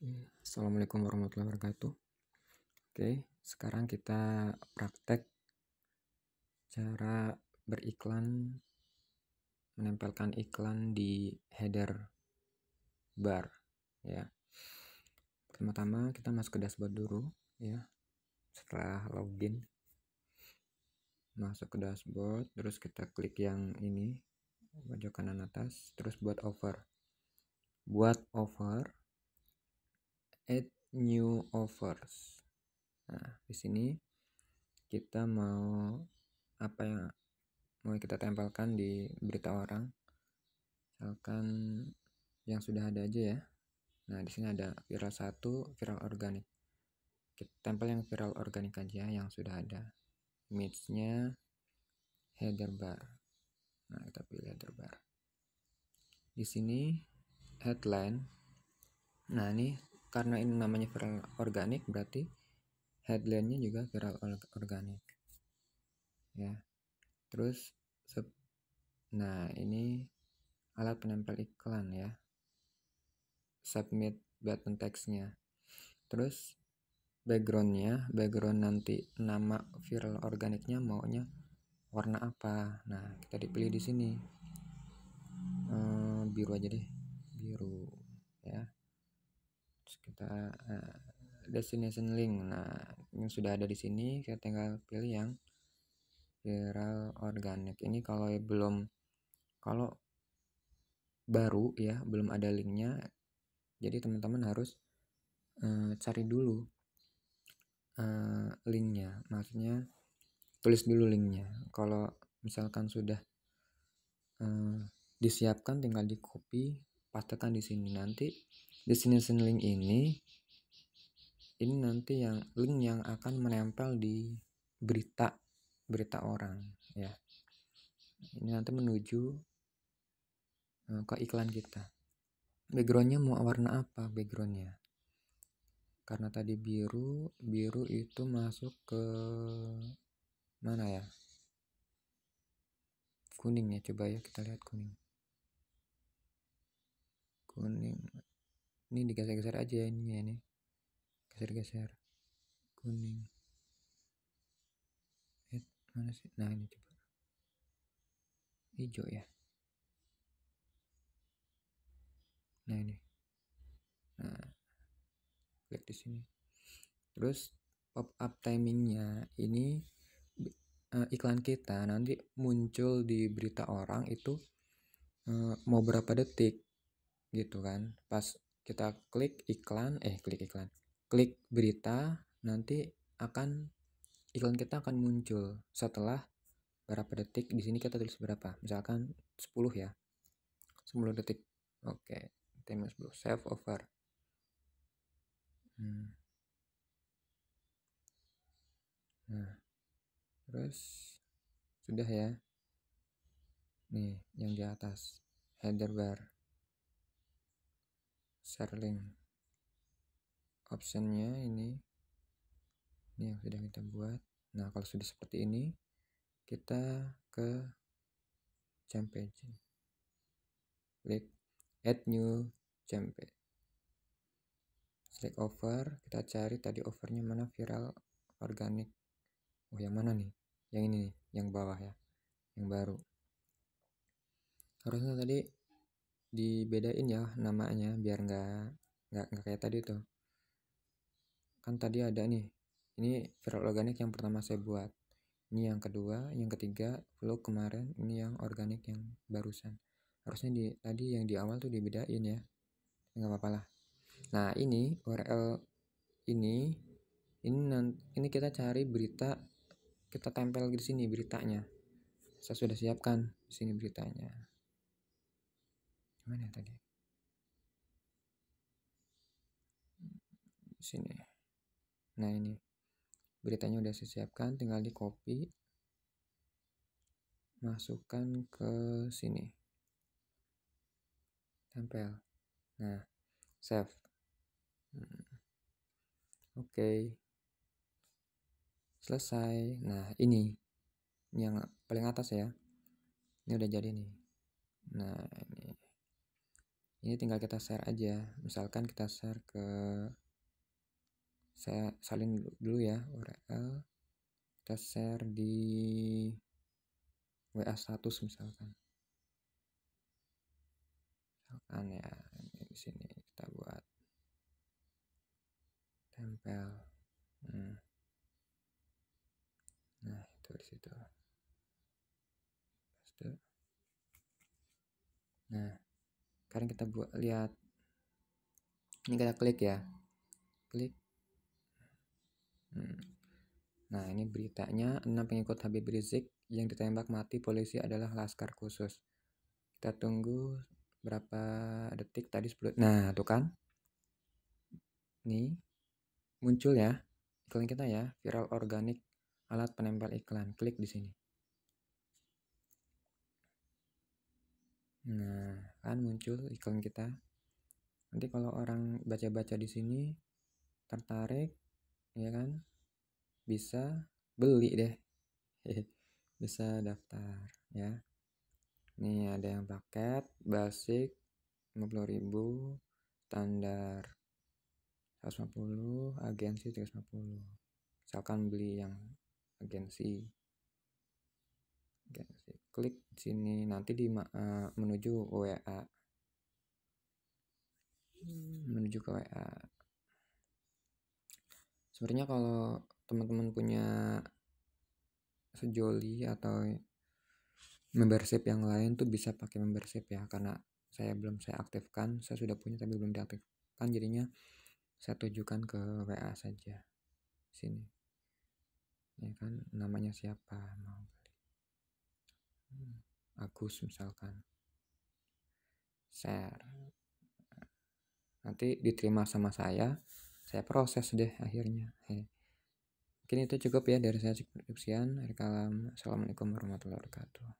Ya, Assalamualaikum warahmatullahi wabarakatuh. Oke, sekarang kita praktek cara beriklan menempelkan iklan di header bar ya. Pertama-tama kita masuk ke dashboard dulu ya. Setelah login masuk ke dashboard, terus kita klik yang ini pojok kanan atas, terus buat over. Buat over add new offers. Nah, di sini kita mau apa yang mau kita tempelkan di berita orang. Misalkan yang sudah ada aja ya. Nah, di sini ada viral satu viral organik. Kita tempel yang viral organik aja yang sudah ada. Image-nya header bar. Nah, kita pilih header bar. Di sini headline. Nah, ini karena ini namanya viral organik berarti headline-nya juga viral organik ya terus nah ini alat penempel iklan ya submit button teksnya terus backgroundnya background nanti nama viral organiknya maunya warna apa nah kita dipilih di sini ehm, biru aja deh biru ya kita uh, destination link nah yang sudah ada di sini kita tinggal pilih yang viral organik ini kalau ya belum kalau baru ya belum ada linknya jadi teman-teman harus uh, cari dulu uh, linknya maksudnya tulis dulu linknya kalau misalkan sudah uh, disiapkan tinggal di copy pastekan di sini nanti destination link ini ini nanti yang link yang akan menempel di berita berita orang ya ini nanti menuju eh, ke iklan kita backgroundnya mau warna apa backgroundnya karena tadi biru biru itu masuk ke mana ya kuning ya coba ya kita lihat kuning kuning ini digeser-geser aja ini ya ini geser-geser kuning eh mana sih nah ini coba hijau ya nah ini nah klik di sini terus pop up timingnya ini uh, iklan kita nanti muncul di berita orang itu uh, mau berapa detik gitu kan pas kita klik iklan eh klik iklan klik berita nanti akan iklan kita akan muncul setelah berapa detik di sini kita tulis berapa misalkan 10 ya 10 detik oke okay. time 10 save over hmm. nah terus sudah ya nih yang di atas header bar share link optionnya ini ini yang sudah kita buat nah kalau sudah seperti ini kita ke jump page klik add new jump page select over kita cari tadi overnya mana viral organik oh yang mana nih yang ini nih yang bawah ya yang baru harusnya tadi dibedain ya namanya biar nggak nggak nggak kayak tadi tuh kan tadi ada nih ini viral organik yang pertama saya buat ini yang kedua yang ketiga vlog kemarin ini yang organik yang barusan harusnya di tadi yang di awal tuh dibedain ya nggak apa-apa lah nah ini URL ini ini nanti ini kita cari berita kita tempel di sini beritanya saya sudah siapkan di sini beritanya mana tadi sini nah ini beritanya udah saya siapkan tinggal di copy masukkan ke sini tempel nah save hmm. oke okay. selesai nah ini yang paling atas ya ini udah jadi nih nah ini ini tinggal kita share aja misalkan kita share ke saya salin dulu, ya URL kita share di WA status misalkan misalkan ya di sini kita buat tempel nah sekarang kita buat lihat ini kita klik ya klik hmm. nah ini beritanya 6 pengikut Habib Rizik yang ditembak mati polisi adalah laskar khusus kita tunggu berapa detik tadi 10 nah tuh kan nih muncul ya iklan kita ya viral organik alat penempel iklan klik di sini nah kan muncul iklan kita. Nanti kalau orang baca-baca di sini tertarik, ya kan? Bisa beli deh. bisa daftar ya. ini ada yang paket basic 50.000, standar 150, agensi 350. Misalkan beli yang agensi klik sini nanti di uh, menuju WA. Hmm. Menuju ke WA. Sebenarnya kalau teman-teman punya sejoli atau membership yang lain tuh bisa pakai membership ya karena saya belum saya aktifkan, saya sudah punya tapi belum diaktifkan jadinya saya tujukan ke WA saja. Sini. Ya kan namanya siapa mau. Agus misalkan share hmm. nanti diterima sama saya saya proses deh akhirnya eh, mungkin itu cukup ya dari saya Cukup Sekian. Assalamualaikum warahmatullahi wabarakatuh